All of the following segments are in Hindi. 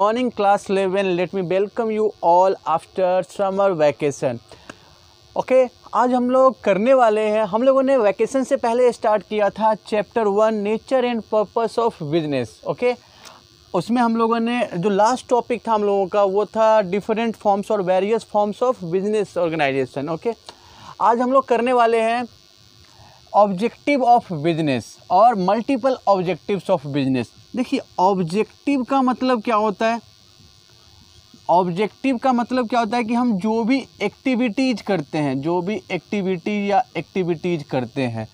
Morning class eleven let me welcome you all after summer vacation okay आज हम लोग करने वाले हैं हम लोगों ने वैकेशन से पहले स्टार्ट किया था chapter one nature and purpose of business okay उसमें हम लोगों ने जो लास्ट टॉपिक था हम लोगों का वो था डिफरेंट फॉर्म्स और various forms of business organisation okay आज हम लोग करने वाले हैं ऑब्जेक्टिव ऑफ बिजनेस और मल्टीपल ऑब्जेक्टिव्स ऑफ बिजनेस देखिए ऑब्जेक्टिव का मतलब क्या होता है ऑब्जेक्टिव का मतलब क्या होता है कि हम जो भी एक्टिविटीज़ करते हैं जो भी एक्टिविटी या एक्टिविटीज़ करते हैं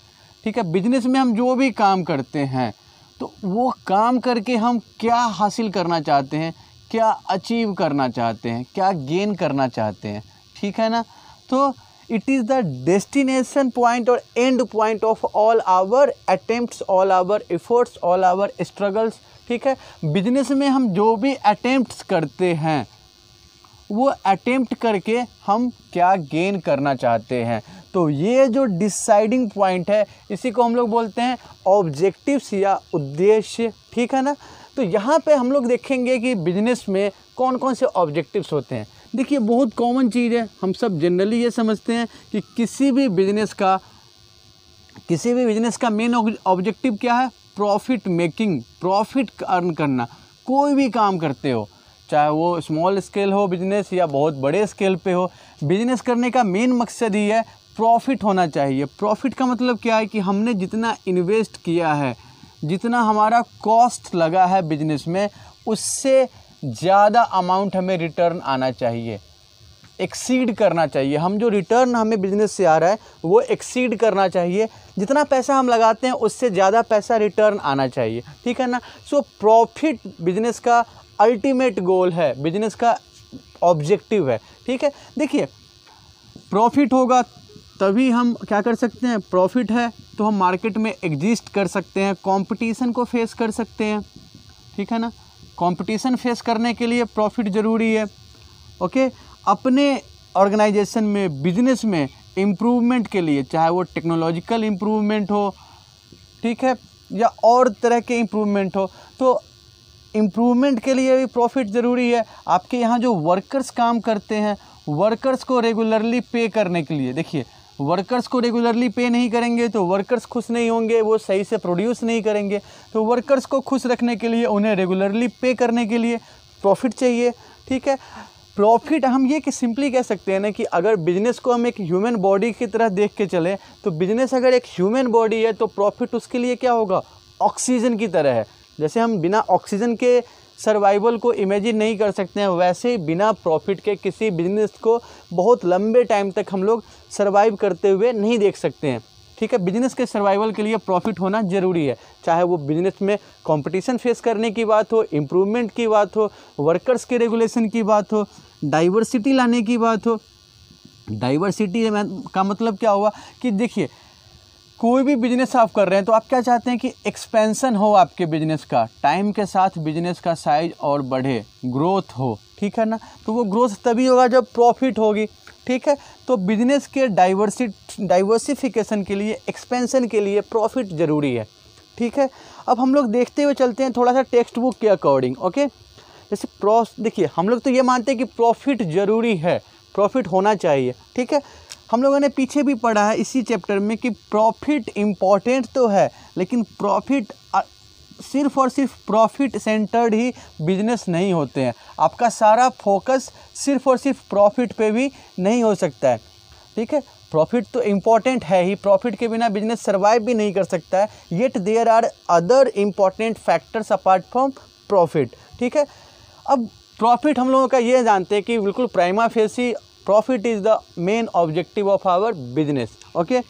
ठीक है बिजनेस में हम जो भी काम करते हैं तो वो काम करके हम क्या हासिल करना चाहते हैं क्या अचीव करना चाहते हैं क्या गेन करना चाहते हैं ठीक है ना तो it is the destination point और end point of all our attempt all our efforts all our struggles ठीक है बिजनेस में हम जो भी अटैम्प्ट करते हैं वो अटैम्प्ट करके हम क्या गेन करना चाहते हैं तो ये जो डिसाइडिंग पॉइंट है इसी को हम लोग बोलते हैं ऑब्जेक्टिव्स या उद्देश्य ठीक है ना तो यहाँ पे हम लोग देखेंगे कि बिजनेस में कौन कौन से ऑब्जेक्टिव्स होते हैं देखिए बहुत कॉमन चीज़ है हम सब जनरली ये समझते हैं कि किसी भी बिजनेस का किसी भी बिजनेस का मेन ऑब्जेक्टिव क्या है प्रॉफिट मेकिंग प्रॉफिट अर्न करना कोई भी काम करते हो चाहे वो स्मॉल स्केल हो बिजनेस या बहुत बड़े स्केल पे हो बिजनेस करने का मेन मकसद ही है प्रॉफिट होना चाहिए प्रॉफिट का मतलब क्या है कि हमने जितना इन्वेस्ट किया है जितना हमारा कॉस्ट लगा है बिजनेस में उससे ज़्यादा अमाउंट हमें रिटर्न आना चाहिए एक्सीड करना चाहिए हम जो रिटर्न हमें बिज़नेस से आ रहा है वो एक्सीड करना चाहिए जितना पैसा हम लगाते हैं उससे ज़्यादा पैसा रिटर्न आना चाहिए ठीक है ना सो प्रॉफिट बिजनेस का अल्टीमेट गोल है बिजनेस का ऑब्जेक्टिव है ठीक है देखिए प्रॉफिट होगा तभी हम क्या कर सकते हैं प्रॉफिट है तो हम मार्केट में एग्जिस्ट कर सकते हैं कंपटीशन को फेस कर सकते हैं ठीक है ना कंपटीशन फेस करने के लिए प्रॉफिट ज़रूरी है ओके अपने ऑर्गेनाइजेशन में बिजनेस में इम्प्रूवमेंट के लिए चाहे वो टेक्नोलॉजिकल इम्प्रूवमेंट हो ठीक है या और तरह के इम्प्रूवमेंट हो तो इम्प्रूवमेंट के लिए भी प्रॉफिट ज़रूरी है आपके यहाँ जो वर्कर्स काम करते हैं वर्कर्स को रेगुलरली पे करने के लिए देखिए वर्कर्स को रेगुलरली पे नहीं करेंगे तो वर्कर्स खुश नहीं होंगे वो सही से प्रोड्यूस नहीं करेंगे तो वर्कर्स को खुश रखने के लिए उन्हें रेगुलरली पे करने के लिए प्रॉफिट चाहिए ठीक है प्रॉफिट हम ये कि सिंपली कह सकते हैं ना कि अगर बिजनेस को हम एक ह्यूमन बॉडी की तरह देख के चलें तो बिजनेस अगर एक ह्यूमन बॉडी है तो प्रॉफिट उसके लिए क्या होगा ऑक्सीजन की तरह है जैसे हम बिना ऑक्सीजन के सर्वाइवल को इमेजिन नहीं कर सकते हैं वैसे ही बिना प्रॉफिट के किसी बिजनेस को बहुत लंबे टाइम तक हम लोग सर्वाइव करते हुए नहीं देख सकते हैं ठीक है बिजनेस के सर्वाइवल के लिए प्रॉफिट होना ज़रूरी है चाहे वो बिजनेस में कंपटीशन फेस करने की बात हो इम्प्रूवमेंट की बात हो वर्कर्स के रेगुलेशन की बात हो डाइवर्सिटी लाने की बात हो डाइवर्सिटी का मतलब क्या हुआ कि देखिए कोई भी बिजनेस आप कर रहे हैं तो आप क्या चाहते हैं कि एक्सपेंसन हो आपके बिजनेस का टाइम के साथ बिजनेस का साइज और बढ़े ग्रोथ हो ठीक है ना तो वो ग्रोथ तभी होगा जब प्रॉफिट होगी ठीक है तो बिजनेस के डाइवर्सि डाइवर्सिफिकेशन के लिए एक्सपेंसन के लिए प्रॉफिट ज़रूरी है ठीक है अब हम लोग देखते हुए चलते हैं थोड़ा सा टेक्स्ट बुक के अकॉर्डिंग ओके जैसे प्रॉ देखिए हम लोग तो ये मानते हैं कि प्रॉफिट ज़रूरी है प्रॉफिट होना चाहिए ठीक है हम लोगों ने पीछे भी पढ़ा है इसी चैप्टर में कि प्रॉफिट इम्पॉर्टेंट तो है लेकिन प्रॉफिट सिर्फ और सिर्फ प्रॉफिट सेंटर्ड ही बिजनेस नहीं होते हैं आपका सारा फोकस सिर्फ और सिर्फ प्रॉफिट पे भी नहीं हो सकता है ठीक है प्रॉफिट तो इम्पॉर्टेंट है ही प्रॉफिट के बिना बिजनेस सर्वाइव भी नहीं कर सकता है yet there are other important factors apart from profit ठीक है अब प्रॉफिट हम लोगों का ये जानते हैं कि बिल्कुल prima facie profit is the main objective of our business okay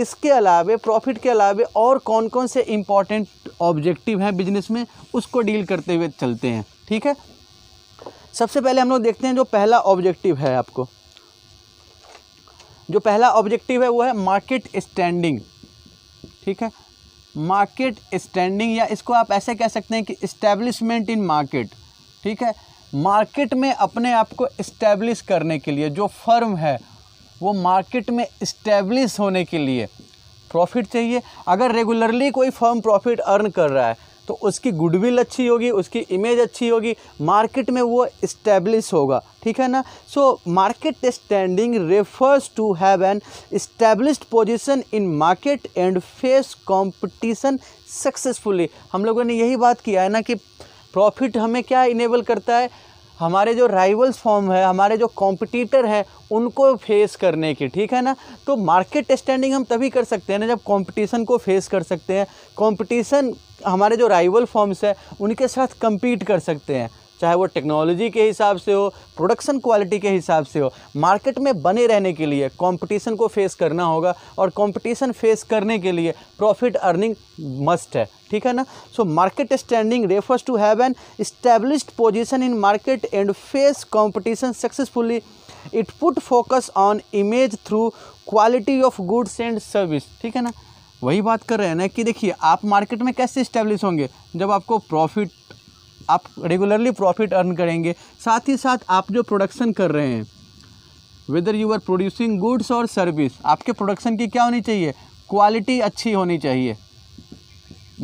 इसके अलावे प्रॉफिट के अलावे और कौन कौन से इम्पॉर्टेंट ऑब्जेक्टिव हैं बिजनेस में उसको डील करते हुए चलते हैं ठीक है सबसे पहले हम लोग देखते हैं जो पहला ऑब्जेक्टिव है आपको जो पहला ऑब्जेक्टिव है वो है मार्केट स्टैंडिंग ठीक है मार्केट स्टैंडिंग या इसको आप ऐसे कह सकते हैं कि इस्टेब्लिशमेंट इन मार्केट ठीक है मार्केट में अपने आप को इस्टेब्लिश करने के लिए जो फर्म है वो मार्केट में इस्टेब्लिश होने के लिए प्रॉफिट चाहिए अगर रेगुलरली कोई फर्म प्रॉफिट अर्न कर रहा है तो उसकी गुडविल अच्छी होगी उसकी इमेज अच्छी होगी मार्केट में वो इस्टेब्लिश होगा ठीक है ना so market standing refers to have an established position in market and face competition successfully हम लोगों ने यही बात किया है ना कि प्रॉफिट हमें क्या इनेबल करता है हमारे जो राइवल्स फॉर्म है हमारे जो कॉम्पिटिटर हैं उनको फेस करने की ठीक है ना तो मार्केट स्टैंडिंग हम तभी कर सकते हैं ना जब कंपटीशन को फेस कर सकते हैं कंपटीशन हमारे जो राइवल फॉर्म्स हैं उनके साथ कम्पीट कर सकते हैं चाहे वो टेक्नोलॉजी के हिसाब से हो प्रोडक्शन क्वालिटी के हिसाब से हो मार्केट में बने रहने के लिए कंपटीशन को फेस करना होगा और कंपटीशन फेस करने के लिए प्रॉफिट अर्निंग मस्ट है ठीक है ना so market standing refers to have an established position in market and face competition successfully it put focus on image through quality of goods and service ठीक है ना वही बात कर रहे हैं ना कि देखिए आप मार्केट में कैसे इस्टेब्लिश होंगे जब आपको प्रॉफिट आप रेगुलरली प्रॉफिट अर्न करेंगे साथ ही साथ आप जो प्रोडक्शन कर रहे हैं whether you are producing goods और सर्विस आपके प्रोडक्शन की क्या होनी चाहिए क्वालिटी अच्छी होनी चाहिए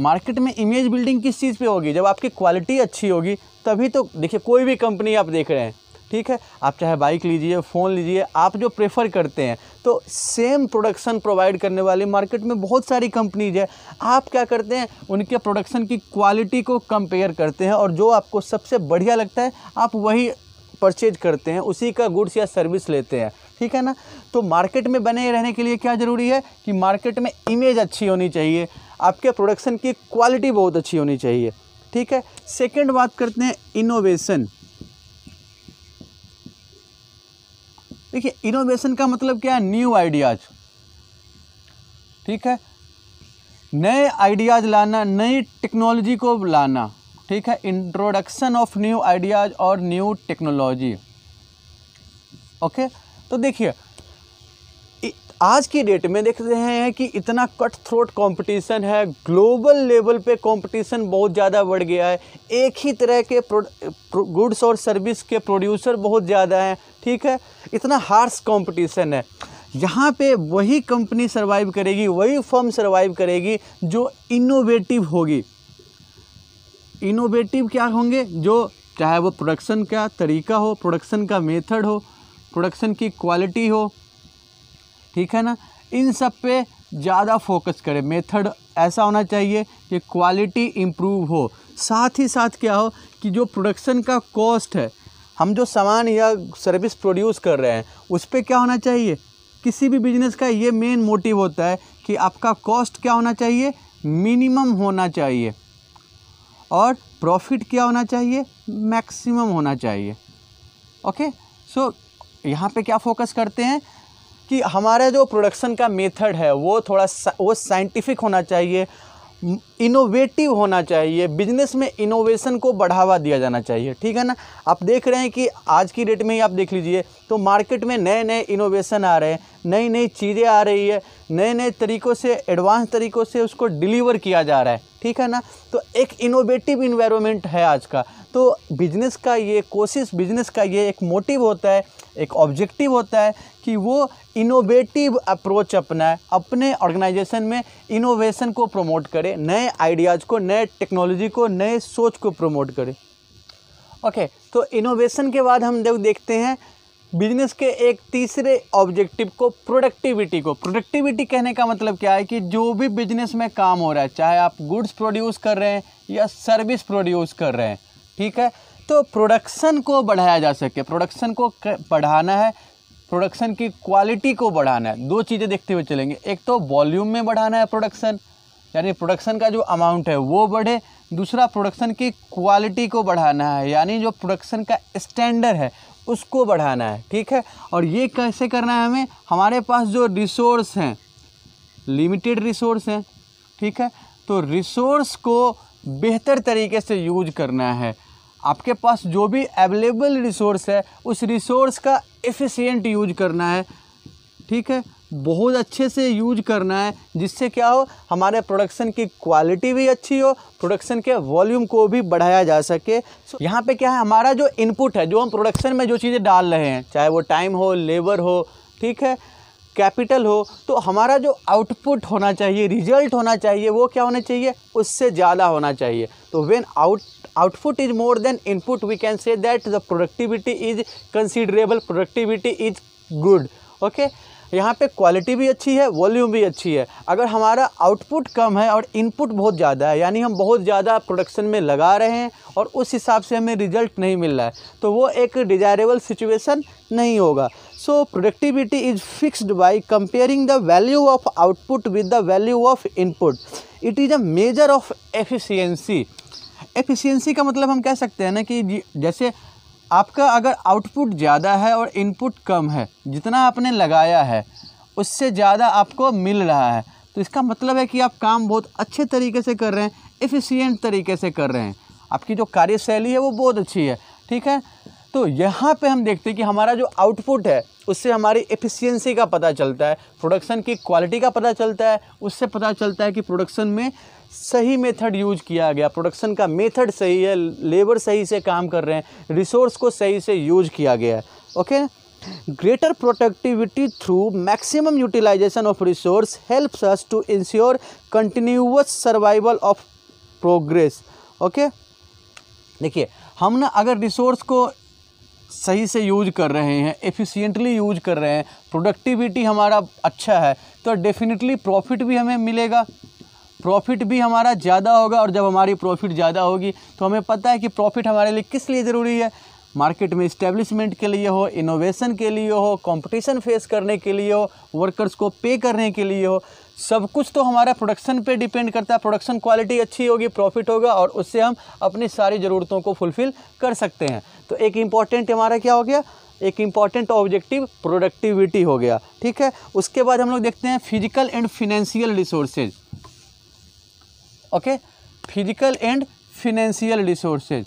मार्केट में इमेज बिल्डिंग किस चीज़ पे होगी जब आपकी क्वालिटी अच्छी होगी तभी तो देखिए कोई भी कंपनी आप देख रहे हैं ठीक है आप चाहे बाइक लीजिए फ़ोन लीजिए आप जो प्रेफर करते हैं तो सेम प्रोडक्शन प्रोवाइड करने वाली मार्केट में बहुत सारी कंपनीज है आप क्या करते हैं उनके प्रोडक्शन की क्वालिटी को कंपेयर करते हैं और जो आपको सबसे बढ़िया लगता है आप वही परचेज करते हैं उसी का गुड्स या सर्विस लेते हैं ठीक है ना तो मार्केट में बने रहने के लिए क्या ज़रूरी है कि मार्केट में इमेज अच्छी होनी चाहिए आपके प्रोडक्शन की क्वालिटी बहुत अच्छी होनी चाहिए ठीक है सेकंड बात करते हैं इनोवेशन देखिए इनोवेशन का मतलब क्या है न्यू आइडियाज ठीक है नए आइडियाज लाना नई टेक्नोलॉजी को लाना ठीक है इंट्रोडक्शन ऑफ न्यू आइडियाज और न्यू टेक्नोलॉजी ओके तो देखिए आज की डेट में देख रहे हैं कि इतना कट थ्रोट कॉम्पिटिशन है ग्लोबल लेवल पे कंपटीशन बहुत ज़्यादा बढ़ गया है एक ही तरह के गुड्स और सर्विस के प्रोड्यूसर बहुत ज़्यादा हैं ठीक है इतना हार्स कंपटीशन है यहाँ पे वही कंपनी सरवाइव करेगी वही फर्म सरवाइव करेगी जो इनोवेटिव होगी इनोवेटिव क्या होंगे जो चाहे वो प्रोडक्शन का तरीका हो प्रोडक्शन का मेथड हो प्रोडक्शन की क्वालिटी हो ठीक है ना इन सब पे ज़्यादा फोकस करें मेथड ऐसा होना चाहिए कि क्वालिटी इम्प्रूव हो साथ ही साथ क्या हो कि जो प्रोडक्शन का कॉस्ट है हम जो सामान या सर्विस प्रोड्यूस कर रहे हैं उस पर क्या होना चाहिए किसी भी बिजनेस का ये मेन मोटिव होता है कि आपका कॉस्ट क्या होना चाहिए मिनिमम होना चाहिए और प्रॉफिट क्या होना चाहिए मैक्सिमम होना चाहिए ओके सो so, यहाँ पे क्या फोकस करते हैं कि हमारा जो प्रोडक्शन का मेथड है वो थोड़ा सा, वो साइंटिफिक होना चाहिए इनोवेटिव होना चाहिए बिजनेस में इनोवेशन को बढ़ावा दिया जाना चाहिए ठीक है ना आप देख रहे हैं कि आज की डेट में ही आप देख लीजिए तो मार्केट में नए नए इनोवेशन आ रहे हैं नई नई चीज़ें आ रही है नए नए तरीक़ों से एडवांस तरीक़ों से उसको डिलीवर किया जा रहा है ठीक है ना तो एक इनोवेटिव इन्वायरमेंट है आज का तो बिजनेस का ये कोशिश बिजनेस का ये एक मोटिव होता है एक ऑब्जेक्टिव होता है कि वो इनोवेटिव अप्रोच अपनाए अपने ऑर्गेनाइजेशन में इनोवेशन को प्रमोट करें नए आइडियाज़ को नए टेक्नोलॉजी को नए सोच को प्रमोट करें ओके okay, तो इनोवेशन के बाद हम देख देखते हैं बिजनेस के एक तीसरे ऑब्जेक्टिव को प्रोडक्टिविटी को प्रोडक्टिविटी कहने का मतलब क्या है कि जो भी बिजनेस में काम हो रहा है चाहे आप गुड्स प्रोड्यूस कर रहे हैं या सर्विस प्रोड्यूस कर रहे हैं ठीक है तो प्रोडक्शन को बढ़ाया जा सके प्रोडक्शन को बढ़ाना है प्रोडक्शन की क्वालिटी को बढ़ाना है दो चीज़ें देखते हुए चलेंगे एक तो वॉल्यूम में बढ़ाना है प्रोडक्शन यानी प्रोडक्शन का जो अमाउंट है वो बढ़े दूसरा प्रोडक्शन की क्वालिटी को बढ़ाना है यानी जो प्रोडक्शन का स्टैंडर्ड है उसको बढ़ाना है ठीक है और ये कैसे करना है हमें हमारे पास जो रिसोर्स हैं लिमिटेड रिसोर्स हैं ठीक है तो रिसोर्स को बेहतर तरीके से यूज करना है आपके पास जो भी अवेलेबल रिसोर्स है उस रिसोर्स का एफिशिएंट यूज करना है ठीक है बहुत अच्छे से यूज करना है जिससे क्या हो हमारे प्रोडक्शन की क्वालिटी भी अच्छी हो प्रोडक्शन के वॉल्यूम को भी बढ़ाया जा सके सो so, यहाँ पे क्या है हमारा जो इनपुट है जो हम प्रोडक्शन में जो चीज़ें डाल रहे हैं चाहे वो टाइम हो लेबर हो ठीक है कैपिटल हो तो हमारा जो आउटपुट होना चाहिए रिजल्ट होना चाहिए वो क्या होना चाहिए उससे ज़्यादा होना चाहिए तो when out output is more than input we can say that the productivity is considerable productivity is good okay यहाँ पे क्वालिटी भी अच्छी है वॉल्यूम भी अच्छी है अगर हमारा आउटपुट कम है और इनपुट बहुत ज़्यादा है यानी हम बहुत ज़्यादा प्रोडक्शन में लगा रहे हैं और उस हिसाब से हमें रिजल्ट नहीं मिल रहा है तो वो एक डिज़ायरेबल सिचुएसन नहीं होगा so productivity is fixed by comparing the value of output with the value of input it is a measure of efficiency efficiency का मतलब हम कह सकते हैं ना कि जैसे आपका अगर आउटपुट ज़्यादा है और इनपुट कम है जितना आपने लगाया है उससे ज़्यादा आपको मिल रहा है तो इसका मतलब है कि आप काम बहुत अच्छे तरीके से कर रहे हैं एफिशिएंट तरीके से कर रहे हैं आपकी जो कार्यशैली है वो बहुत अच्छी है ठीक है तो यहाँ पे हम देखते हैं कि हमारा जो आउटपुट है उससे हमारी एफिशिएंसी का पता चलता है प्रोडक्शन की क्वालिटी का पता चलता है उससे पता चलता है कि प्रोडक्शन में सही मेथड यूज किया गया प्रोडक्शन का मेथड सही है लेबर सही से काम कर रहे हैं रिसोर्स को सही से यूज किया गया है okay greater productivity through maximum utilisation of resource helps us to ensure continuous survival of progress okay देखिए हम ना अगर रिसोर्स को सही से यूज कर रहे हैं एफिशिएंटली यूज कर रहे हैं प्रोडक्टिविटी हमारा अच्छा है तो डेफिनेटली प्रॉफिट भी हमें मिलेगा प्रॉफिट भी हमारा ज़्यादा होगा और जब हमारी प्रॉफिट ज़्यादा होगी तो हमें पता है कि प्रॉफिट हमारे लिए किस लिए ज़रूरी है मार्केट में इस्टेब्लिशमेंट के लिए हो इनोवेशन के लिए हो कंपटीशन फेस करने के लिए हो वर्कर्स को पे करने के लिए हो सब कुछ तो हमारा प्रोडक्शन पे डिपेंड करता है प्रोडक्शन क्वालिटी अच्छी होगी प्रॉफिट होगा और उससे हम अपनी सारी ज़रूरतों को फुलफ़िल कर सकते हैं तो एक इम्पॉर्टेंट हमारा क्या हो गया एक इम्पॉर्टेंट ऑब्जेक्टिव प्रोडक्टिविटी हो गया ठीक है उसके बाद हम लोग देखते हैं physical and financial resources okay physical and financial resources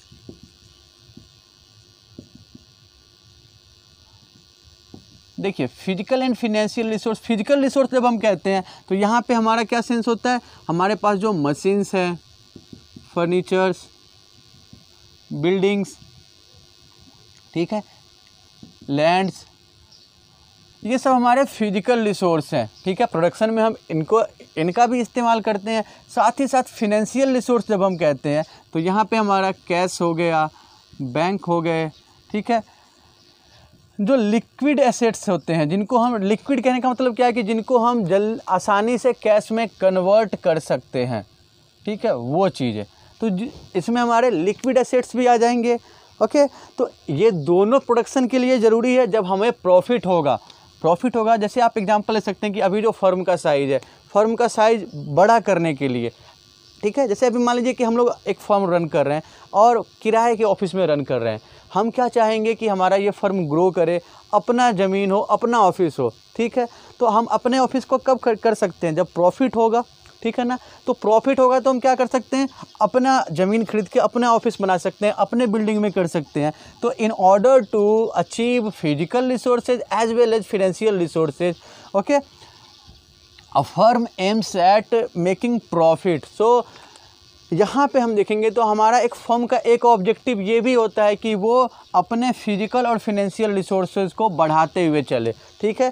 देखिए physical and financial resource physical resource जब हम कहते हैं तो यहाँ पे हमारा क्या सेंस होता है हमारे पास जो मशीन्स हैं फर्नीचर्स बिल्डिंग्स ठीक है लैंड्स ये सब हमारे फिजिकल रिसोर्स हैं ठीक है प्रोडक्शन में हम इनको इनका भी इस्तेमाल करते हैं साथ ही साथ फिनेंशियल रिसोर्स जब हम कहते हैं तो यहाँ पे हमारा कैश हो गया बैंक हो गए ठीक है जो लिक्विड एसेट्स होते हैं जिनको हम लिक्विड कहने का मतलब क्या है कि जिनको हम जल आसानी से कैश में कन्वर्ट कर सकते हैं ठीक है वो चीज़ है तो इसमें हमारे लिक्विड एसेट्स भी आ जाएंगे ओके तो ये दोनों प्रोडक्शन के लिए ज़रूरी है जब हमें प्रॉफिट होगा प्रॉफिट होगा जैसे आप एग्जांपल ले सकते हैं कि अभी जो फर्म का साइज़ है फर्म का साइज़ बड़ा करने के लिए ठीक है जैसे अभी मान लीजिए कि हम लोग एक फर्म रन कर रहे हैं और किराए के ऑफिस में रन कर रहे हैं हम क्या चाहेंगे कि हमारा ये फर्म ग्रो करे अपना ज़मीन हो अपना ऑफिस हो ठीक है तो हम अपने ऑफिस को कब कर, कर सकते हैं जब प्रॉफिट होगा ठीक है ना तो प्रॉफिट होगा तो हम क्या कर सकते हैं अपना ज़मीन खरीद के अपना ऑफिस बना सकते हैं अपने बिल्डिंग में कर सकते हैं तो in order to achieve physical resources as well as financial resources okay a firm aims at making profit so यहाँ पे हम देखेंगे तो हमारा एक फर्म का एक ऑब्जेक्टिव ये भी होता है कि वो अपने फिजिकल और फिनेंशियल रिसोर्सेज को बढ़ाते हुए चले ठीक है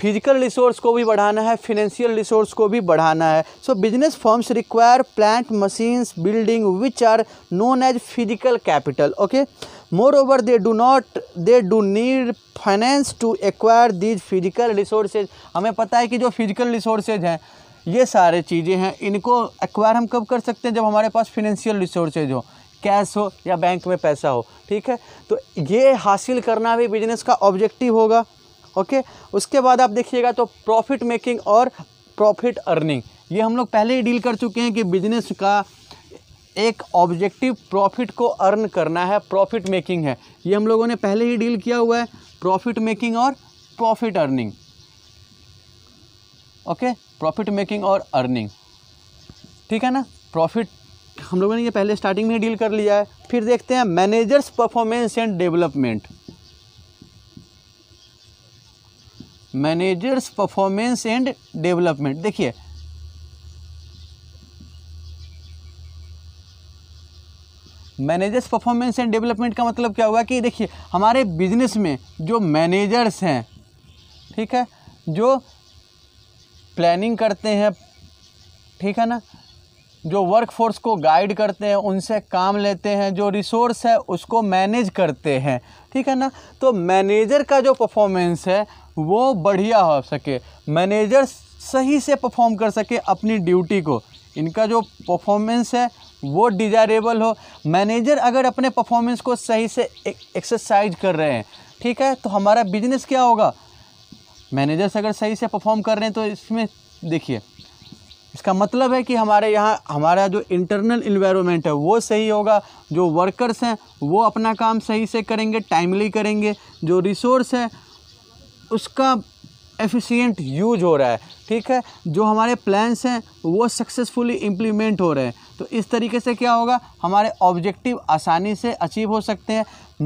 फिजिकल रिसोर्स को भी बढ़ाना है फिनेंशियल रिसोर्स को भी बढ़ाना है so business firms require plant machines building which are known as physical capital okay moreover they do not they do need finance to acquire these physical resources हमें पता है कि जो फिजिकल रिसोर्सेज हैं ये सारे चीज़ें हैं इनको एक्वायर हम कब कर सकते हैं जब हमारे पास फिनेंशियल रिसोर्सेज हो कैश हो या बैंक में पैसा हो ठीक है तो ये हासिल करना भी बिजनेस का ऑब्जेक्टिव होगा ओके उसके बाद आप देखिएगा तो प्रॉफिट मेकिंग और प्रॉफिट अर्निंग ये हम लोग पहले ही डील कर चुके हैं कि बिजनेस का एक ऑब्जेक्टिव प्रॉफिट को अर्न करना है प्रॉफिट मेकिंग है ये हम लोगों ने पहले ही डील किया हुआ है प्रॉफिट मेकिंग और profit earning okay profit making और अर्निंग ठीक है ना प्रॉफिट हम लोगों ने ये पहले स्टार्टिंग में डील कर लिया है फिर देखते हैं managers performance and development managers performance and development देखिए मैनेजर्स परफॉर्मेंस एंड डेवलपमेंट का मतलब क्या हुआ कि देखिए हमारे बिजनेस में जो मैनेजर्स हैं ठीक है जो प्लानिंग करते हैं ठीक है ना जो वर्कफोर्स को गाइड करते हैं उनसे काम लेते हैं जो रिसोर्स है उसको मैनेज करते हैं ठीक है ना तो मैनेजर का जो परफॉर्मेंस है वो बढ़िया हो सके मैनेजर सही से परफॉर्म कर सके अपनी ड्यूटी को इनका जो परफॉर्मेंस है वो डिजायरेबल हो मैनेजर अगर अपने परफॉर्मेंस को सही से एक्सरसाइज कर रहे हैं ठीक है तो हमारा बिजनेस क्या होगा मैनेजर्स अगर सही से परफॉर्म कर रहे हैं तो इसमें देखिए इसका मतलब है कि हमारे यहाँ हमारा जो इंटरनल इन्वायरमेंट है वो सही होगा जो वर्कर्स हैं वो अपना काम सही से करेंगे टाइमली करेंगे जो रिसोर्स है उसका एफिशिएंट यूज हो रहा है ठीक है जो हमारे प्लान्स हैं वो सक्सेसफुली इम्प्लीमेंट हो रहे हैं तो इस तरीके से क्या होगा हमारे ऑब्जेक्टिव आसानी से अचीव हो सकते हैं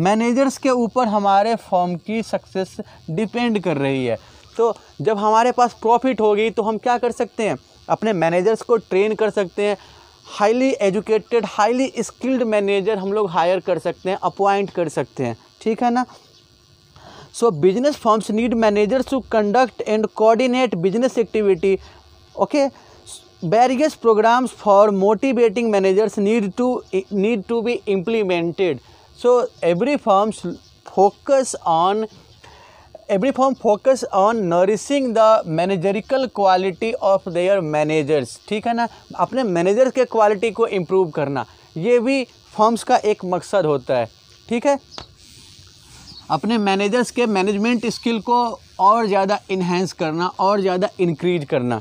मैनेजर्स के ऊपर हमारे फॉर्म की सक्सेस डिपेंड कर रही है तो जब हमारे पास प्रॉफिट होगी तो हम क्या कर सकते हैं अपने मैनेजर्स को ट्रेन कर सकते हैं highly educated highly skilled manager हम लोग हायर कर सकते हैं अपॉइंट कर सकते हैं ठीक है ना so business firms need managers to conduct and coordinate business activity okay various programmes for motivating managers need to need to be implemented so every firms focus on every firm focus on nourishing the managerial quality of their managers ठीक है ना अपने मैनेजर्स के क्वालिटी को इम्प्रूव करना ये भी फॉर्म्स का एक मकसद होता है ठीक है अपने मैनेजर्स के मैनेजमेंट स्किल को और ज़्यादा इन्हेंस करना और ज़्यादा इनक्रीज करना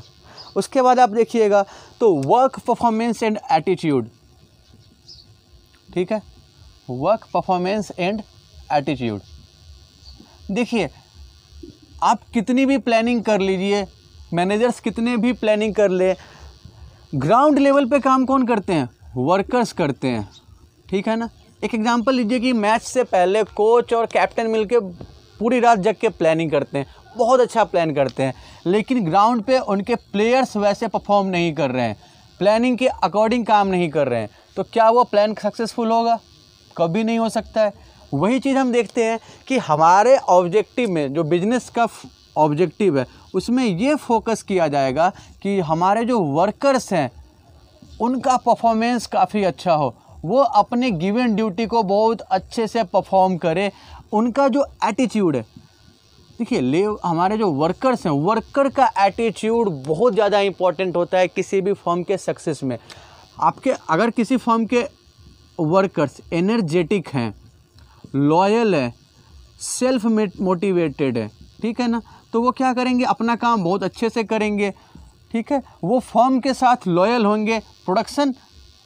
उसके बाद आप देखिएगा तो वर्क परफॉर्मेंस एंड एटीट्यूड ठीक है वर्क परफॉर्मेंस एंड एटीट्यूड देखिए आप कितनी भी प्लानिंग कर लीजिए मैनेजर्स कितने भी प्लानिंग कर ले ग्राउंड लेवल पे काम कौन करते हैं वर्कर्स करते हैं ठीक है ना एक एग्जांपल लीजिए कि मैच से पहले कोच और कैप्टन मिलकर पूरी रात जग के प्लानिंग करते हैं बहुत अच्छा प्लान करते हैं लेकिन ग्राउंड पे उनके प्लेयर्स वैसे परफॉर्म नहीं कर रहे हैं प्लानिंग के अकॉर्डिंग काम नहीं कर रहे हैं तो क्या वो प्लान सक्सेसफुल होगा कभी नहीं हो सकता है वही चीज़ हम देखते हैं कि हमारे ऑब्जेक्टिव में जो बिजनेस का ऑब्जेक्टिव है उसमें ये फोकस किया जाएगा कि हमारे जो वर्कर्स हैं उनका परफॉर्मेंस काफ़ी अच्छा हो वो अपने गिवन ड्यूटी को बहुत अच्छे से परफॉर्म करे उनका जो एटीट्यूड है देखिए ले हमारे जो वर्कर्स हैं वर्कर का एटीट्यूड बहुत ज़्यादा इम्पॉर्टेंट होता है किसी भी फॉर्म के सक्सेस में आपके अगर किसी फॉर्म के वर्कर्स एनर्जेटिक हैं लॉयल है सेल्फ मोटिवेटेड है ठीक है ना तो वो क्या करेंगे अपना काम बहुत अच्छे से करेंगे ठीक है वो फॉर्म के साथ लॉयल होंगे प्रोडक्शन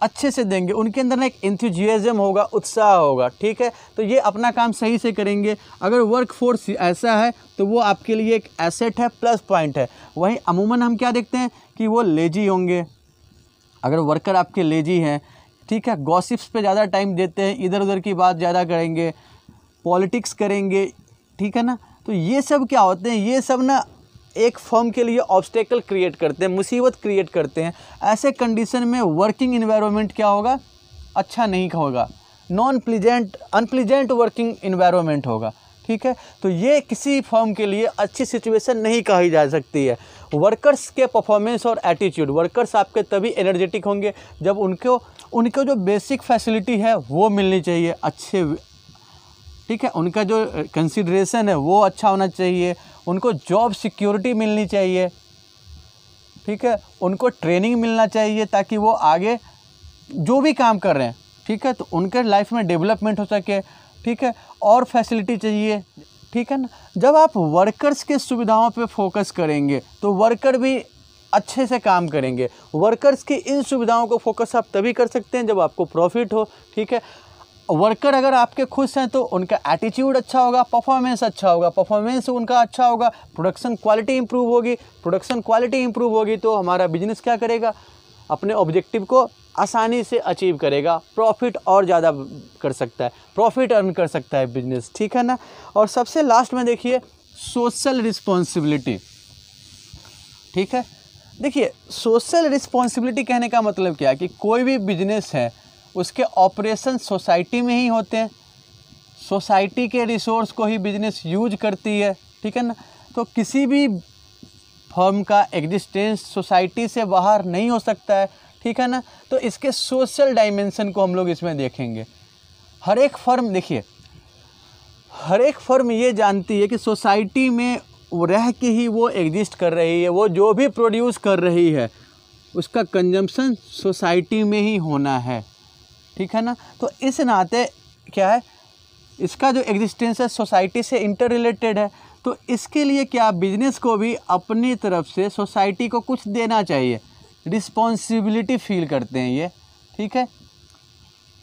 अच्छे से देंगे उनके अंदर ना एक इंथ्यूजियाज़म होगा उत्साह होगा ठीक है तो ये अपना काम सही से करेंगे अगर वर्क फोर्स ऐसा है तो वो आपके लिए एक एसेट है प्लस पॉइंट है वहीं अमूमन हम क्या देखते हैं कि वो लेजी होंगे अगर वर्कर आपके लेजी हैं ठीक है गॉसिप्स पे ज़्यादा टाइम देते हैं इधर उधर की बात ज़्यादा करेंगे पॉलिटिक्स करेंगे ठीक है ना तो ये सब क्या होते हैं ये सब ना एक फर्म के लिए ऑब्स्टेकल क्रिएट करते हैं मुसीबत क्रिएट करते हैं ऐसे कंडीशन में वर्किंग इन्वायरमेंट क्या होगा अच्छा नहीं होगा non pleasant unpleasant working environment होगा ठीक है तो ये किसी फर्म के लिए अच्छी सिचुएशन नहीं कही जा सकती है वर्कर्स के परफॉर्मेंस और एटीट्यूड वर्कर्स आपके तभी एनर्जेटिक होंगे जब उनको उनको जो बेसिक फैसिलिटी है वो मिलनी चाहिए अच्छे ठीक है उनका जो कंसिड्रेशन है वो अच्छा होना चाहिए उनको जॉब सिक्योरिटी मिलनी चाहिए ठीक है उनको ट्रेनिंग मिलना चाहिए ताकि वो आगे जो भी काम कर रहे हैं ठीक है तो उनके लाइफ में डेवलपमेंट हो सके ठीक है और फैसिलिटी चाहिए ठीक है ना जब आप वर्कर्स के सुविधाओं पे फोकस करेंगे तो वर्कर भी अच्छे से काम करेंगे वर्कर्स की इन सुविधाओं को फोकस आप तभी कर सकते हैं जब आपको प्रॉफिट हो ठीक है वर्कर अगर आपके खुश हैं तो उनका एटीट्यूड अच्छा होगा परफॉर्मेंस अच्छा होगा परफॉर्मेंस उनका अच्छा होगा प्रोडक्शन क्वालिटी इंप्रूव होगी प्रोडक्शन क्वालिटी इंप्रूव होगी तो हमारा बिजनेस क्या करेगा अपने ऑब्जेक्टिव को आसानी से अचीव करेगा प्रॉफिट और ज़्यादा कर सकता है प्रॉफिट अर्न कर सकता है बिजनेस ठीक है ना और सबसे लास्ट में देखिए सोशल रिस्पॉन्सिबिलिटी ठीक है देखिए सोशल रिस्पॉन्सिबिलिटी कहने का मतलब क्या है कि कोई भी बिजनेस है उसके ऑपरेशन सोसाइटी में ही होते हैं सोसाइटी के रिसोर्स को ही बिजनेस यूज करती है ठीक है ना तो किसी भी फर्म का एग्जिस्टेंस सोसाइटी से बाहर नहीं हो सकता है ठीक है ना तो इसके सोशल डायमेंशन को हम लोग इसमें देखेंगे हर एक फर्म देखिए हर एक फर्म ये जानती है कि सोसाइटी में रह के ही वो एग्जिस्ट कर रही है वो जो भी प्रोड्यूस कर रही है उसका कंजम्पशन सोसाइटी में ही होना है ठीक है ना तो इस नाते क्या है इसका जो एग्जिस्टेंस है सोसाइटी से इंटर रिलेटेड है तो इसके लिए क्या बिजनेस को भी अपनी तरफ से सोसाइटी को कुछ देना चाहिए रिस्पॉन्सिबिलिटी फील करते हैं ये ठीक है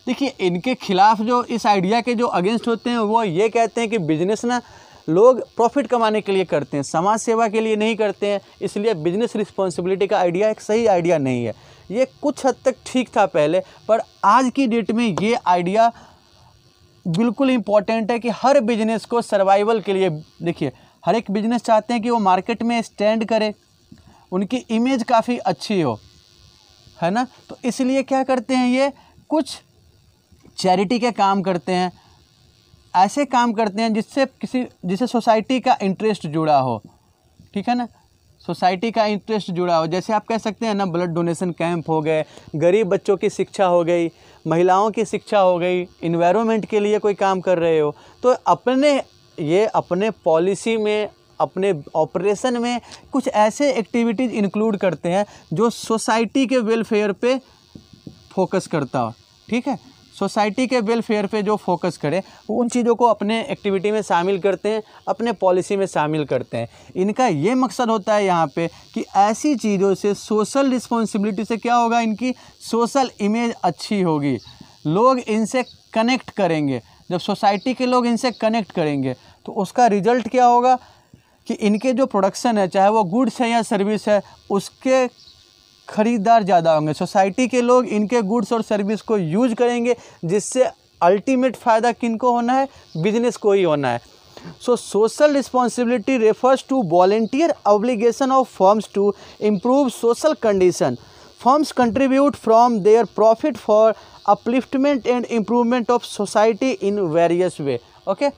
देखिए इनके खिलाफ जो इस आइडिया के जो अगेंस्ट होते हैं वो ये कहते हैं कि बिजनेस ना लोग प्रॉफिट कमाने के लिए करते हैं समाज सेवा के लिए नहीं करते हैं इसलिए बिजनेस रिस्पॉन्सिबिलिटी का आइडिया एक सही आइडिया नहीं है ये कुछ हद तक ठीक था पहले पर आज की डेट में ये आइडिया बिल्कुल इम्पॉर्टेंट है कि हर बिजनेस को सर्वाइवल के लिए देखिए हर एक बिजनेस चाहते हैं कि वो मार्केट में स्टैंड करे उनकी इमेज काफ़ी अच्छी हो है ना तो इसलिए क्या करते हैं ये कुछ चैरिटी के काम करते हैं ऐसे काम करते हैं जिससे किसी जिससे सोसाइटी का इंटरेस्ट जुड़ा हो ठीक है ना सोसाइटी का इंटरेस्ट जुड़ा हो जैसे आप कह सकते हैं ना ब्लड डोनेशन कैंप हो गए गरीब बच्चों की शिक्षा हो गई महिलाओं की शिक्षा हो गई इन्वायरमेंट के लिए कोई काम कर रहे हो तो अपने ये अपने पॉलिसी में अपने ऑपरेशन में कुछ ऐसे एक्टिविटीज़ इंक्लूड करते हैं जो सोसाइटी के वेलफेयर पे फोकस करता हो ठीक है सोसाइटी के वेलफेयर पे जो फोकस करें उन चीज़ों को अपने एक्टिविटी में शामिल करते हैं अपने पॉलिसी में शामिल करते हैं इनका ये मकसद होता है यहाँ पे कि ऐसी चीज़ों से सोशल रिस्पॉन्सिबिलिटी से क्या होगा इनकी सोशल इमेज अच्छी होगी लोग इनसे कनेक्ट करेंगे जब सोसाइटी के लोग इनसे कनेक्ट करेंगे तो उसका रिजल्ट क्या होगा कि इनके जो प्रोडक्शन है चाहे वो गुड्स है या सर्विस है उसके खरीदार ज़्यादा होंगे सोसाइटी के लोग इनके गुड्स और सर्विस को यूज करेंगे जिससे अल्टीमेट फ़ायदा किन को होना है बिजनेस को ही होना है so social responsibility refers to volunteer obligation of firms to improve social condition firms contribute from their profit for upliftment and improvement of society in various way okay okay?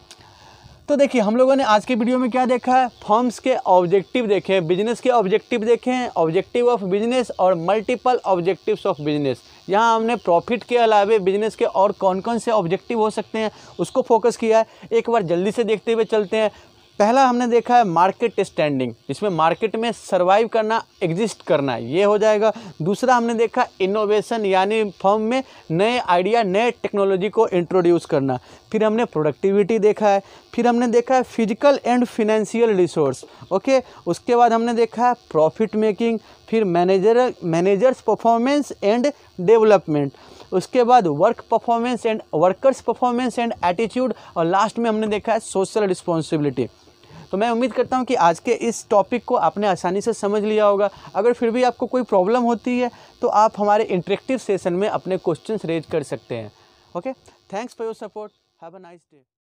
तो देखिए हम लोगों ने आज के वीडियो में क्या देखा है फॉर्म्स के ऑब्जेक्टिव देखे हैं बिजनेस के ऑब्जेक्टिव देखे हैं ऑब्जेक्टिव ऑफ बिजनेस और मल्टीपल ऑब्जेक्टिव्स ऑफ बिजनेस यहाँ हमने प्रॉफिट के अलावे बिजनेस के और कौन कौन से ऑब्जेक्टिव हो सकते हैं उसको फोकस किया है एक बार जल्दी से देखते हुए चलते हैं पहला हमने देखा है मार्केट स्टैंडिंग जिसमें मार्केट में सर्वाइव करना एग्जिस्ट करना ये हो जाएगा दूसरा हमने देखा इनोवेशन यानी फर्म में नए आइडिया नए टेक्नोलॉजी को इंट्रोड्यूस करना फिर हमने प्रोडक्टिविटी देखा है फिर हमने देखा है physical and financial resource okay उसके बाद हमने देखा है प्रॉफिट मेकिंग फिर manager managers performance and development उसके बाद work performance and workers performance and attitude और लास्ट में हमने देखा है सोशल रिस्पॉन्सिबिलिटी तो मैं उम्मीद करता हूँ कि आज के इस टॉपिक को आपने आसानी से समझ लिया होगा अगर फिर भी आपको कोई प्रॉब्लम होती है तो आप हमारे इंटरेक्टिव सेशन में अपने क्वेश्चन रेज कर सकते हैं okay thanks for your support have a nice day